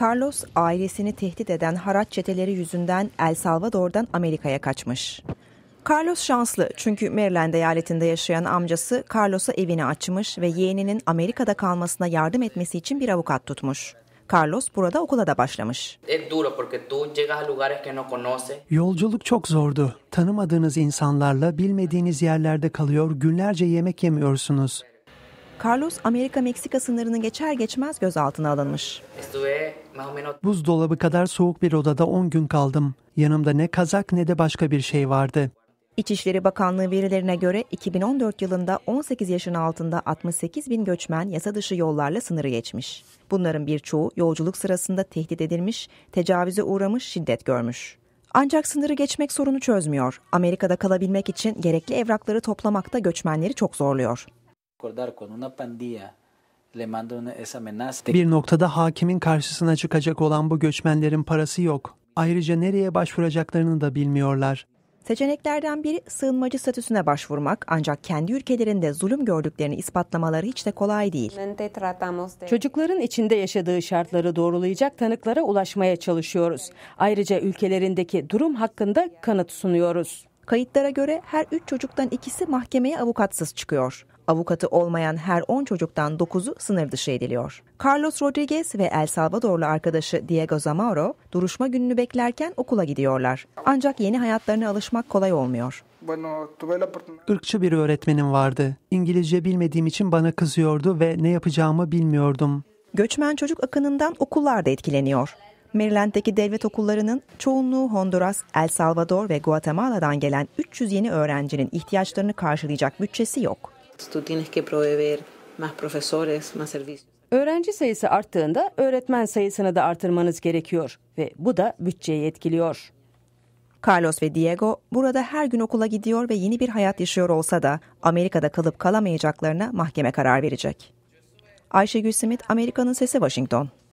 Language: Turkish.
Carlos ailesini tehdit eden haraç çeteleri yüzünden El Salvador'dan Amerika'ya kaçmış. Carlos şanslı çünkü Maryland eyaletinde yaşayan amcası Carlos'a evini açmış ve yeğeninin Amerika'da kalmasına yardım etmesi için bir avukat tutmuş. Carlos burada okula da başlamış. Yolculuk çok zordu. Tanımadığınız insanlarla bilmediğiniz yerlerde kalıyor, günlerce yemek yemiyorsunuz. Carlos Amerika-Meksika sınırını geçer geçmez gözaltına alınmış. Buzdolabı kadar soğuk bir odada 10 gün kaldım. Yanımda ne kazak ne de başka bir şey vardı. İçişleri Bakanlığı verilerine göre 2014 yılında 18 yaşın altında 68 bin göçmen yasa dışı yollarla sınırı geçmiş. Bunların birçoğu yolculuk sırasında tehdit edilmiş, tecavüze uğramış, şiddet görmüş. Ancak sınırı geçmek sorunu çözmüyor. Amerika'da kalabilmek için gerekli evrakları toplamakta göçmenleri çok zorluyor. Bir noktada hakimin karşısına çıkacak olan bu göçmenlerin parası yok. Ayrıca nereye başvuracaklarını da bilmiyorlar. Seçeneklerden biri sığınmacı statüsüne başvurmak ancak kendi ülkelerinde zulüm gördüklerini ispatlamaları hiç de kolay değil. Çocukların içinde yaşadığı şartları doğrulayacak tanıklara ulaşmaya çalışıyoruz. Ayrıca ülkelerindeki durum hakkında kanıt sunuyoruz. Kayıtlara göre her 3 çocuktan ikisi mahkemeye avukatsız çıkıyor. Avukatı olmayan her 10 çocuktan 9'u sınır dışı ediliyor. Carlos Rodriguez ve El Salvadorlu arkadaşı Diego Zamaro duruşma gününü beklerken okula gidiyorlar. Ancak yeni hayatlarına alışmak kolay olmuyor. Irkçı bir öğretmenim vardı. İngilizce bilmediğim için bana kızıyordu ve ne yapacağımı bilmiyordum. Göçmen çocuk akınından okullar da etkileniyor. Maryland'deki devlet okullarının çoğunluğu Honduras, El Salvador ve Guatemala'dan gelen 300 yeni öğrencinin ihtiyaçlarını karşılayacak bütçesi yok. Öğrenci sayısı arttığında öğretmen sayısını da artırmanız gerekiyor ve bu da bütçeyi etkiliyor. Carlos ve Diego burada her gün okula gidiyor ve yeni bir hayat yaşıyor olsa da Amerika'da kalıp kalamayacaklarına mahkeme karar verecek. Ayşegül Simit, Amerika'nın Sesi Washington.